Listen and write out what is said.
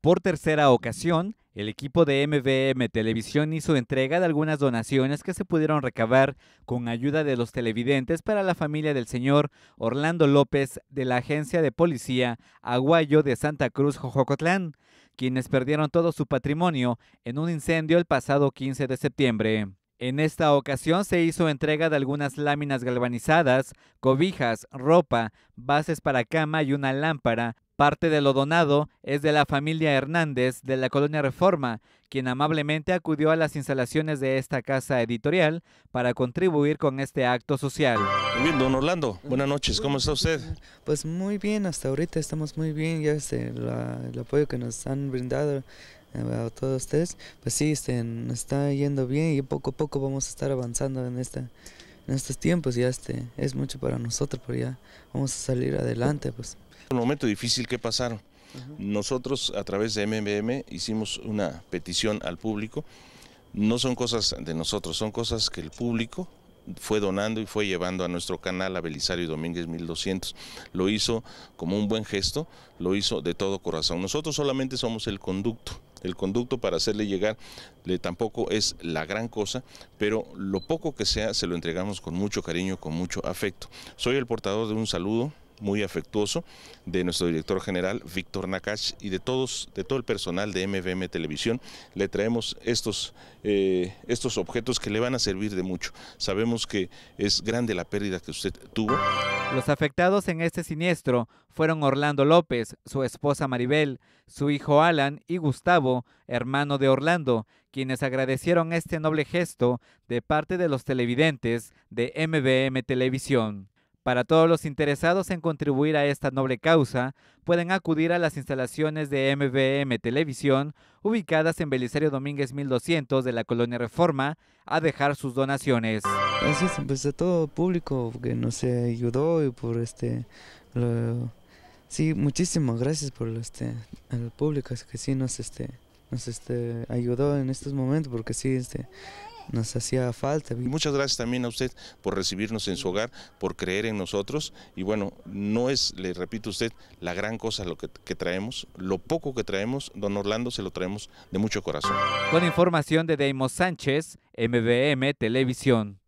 Por tercera ocasión, el equipo de MVM Televisión hizo entrega de algunas donaciones que se pudieron recabar con ayuda de los televidentes para la familia del señor Orlando López de la agencia de policía Aguayo de Santa Cruz, Jojocotlán, quienes perdieron todo su patrimonio en un incendio el pasado 15 de septiembre. En esta ocasión se hizo entrega de algunas láminas galvanizadas, cobijas, ropa, bases para cama y una lámpara Parte de lo donado es de la familia Hernández de la colonia Reforma, quien amablemente acudió a las instalaciones de esta casa editorial para contribuir con este acto social. bien, don Orlando, buenas noches, ¿cómo está usted? Pues muy bien, hasta ahorita estamos muy bien, ya este, el apoyo que nos han brindado eh, a todos ustedes, pues sí, este, está yendo bien y poco a poco vamos a estar avanzando en esta en estos tiempos ya este es mucho para nosotros, pero ya vamos a salir adelante pues. Un momento difícil que pasaron. Nosotros a través de MMM hicimos una petición al público. No son cosas de nosotros, son cosas que el público fue donando y fue llevando a nuestro canal a Belisario Domínguez 1200. Lo hizo como un buen gesto, lo hizo de todo corazón. Nosotros solamente somos el conducto. El conducto para hacerle llegar le, tampoco es la gran cosa, pero lo poco que sea se lo entregamos con mucho cariño, con mucho afecto. Soy el portador de un saludo muy afectuoso de nuestro director general Víctor Nakash y de todos, de todo el personal de MVM Televisión. Le traemos estos, eh, estos objetos que le van a servir de mucho. Sabemos que es grande la pérdida que usted tuvo. Los afectados en este siniestro fueron Orlando López, su esposa Maribel, su hijo Alan y Gustavo, hermano de Orlando, quienes agradecieron este noble gesto de parte de los televidentes de MVM Televisión. Para todos los interesados en contribuir a esta noble causa, pueden acudir a las instalaciones de MBM Televisión, ubicadas en Belisario Domínguez 1200 de la Colonia Reforma, a dejar sus donaciones. Gracias pues, a todo el público que nos ayudó y por este... sí, muchísimas gracias por este, al público que sí nos, este, nos este, ayudó en estos momentos porque sí... Este, nos hacía falta. Muchas gracias también a usted por recibirnos en su hogar, por creer en nosotros y bueno, no es, le repito a usted, la gran cosa lo que, traemos, lo poco que traemos, don Orlando se lo traemos de mucho corazón. Con información de Deimos Sánchez, MBM Televisión.